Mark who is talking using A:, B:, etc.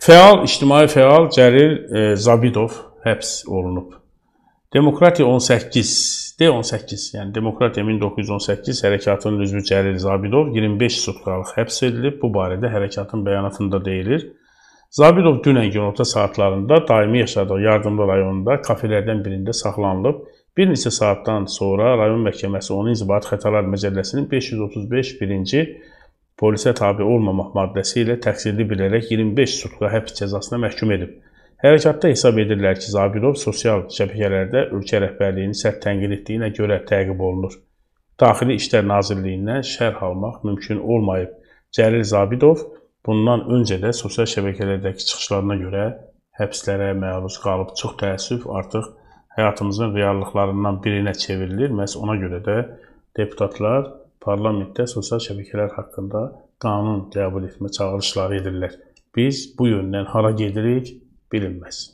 A: Fəal, ictimai fəal Cəlil e, Zabidov həbs olunub. Demokratiya 18, D18, yəni Demokratiya 1918 hərəkatının üzvü Cəlil Zabidov 25 sutkalıq həbs edilib. Bu barədə hərəkatın bəyanatında deyilir. Zabidov dünən günorta saatlarında daimi yaşadığı Yardımlı rayonunda kafelərdən birində saxlanılıb. Bir neçə saatdan sonra rayon məhkəməsi onu inzibati xətalar məcəlləsinin 535-ci polisə tabi olmamaq maddəsi ilə təqsirli bilərək 25 sutqa həbs cəzasına məhkum edib. Hərəkatda hesab edirlər ki, Zabirov sosial şəbəkələrdə ölkə rəhbərliyini sərt tənqid etdiyinə görə təqib olunur. Daxili İşlər Nazirliyindən şərh almaq mümkün olmayıb. Cəlil Zabidov bundan öncə də sosial şəbəkələrdəki çıxışlarına görə həbslərə məruz qalıb. Çox təəssüf, artıq həyatımızın reallıqlarından birinə çevrilir. Məhz ona görə də deputatlar parlamentdə sosial şəbəkələr haqqında qanun qəbul etmə çağırışları edirlər. Biz bu yöndən hara gedirik bilinməz.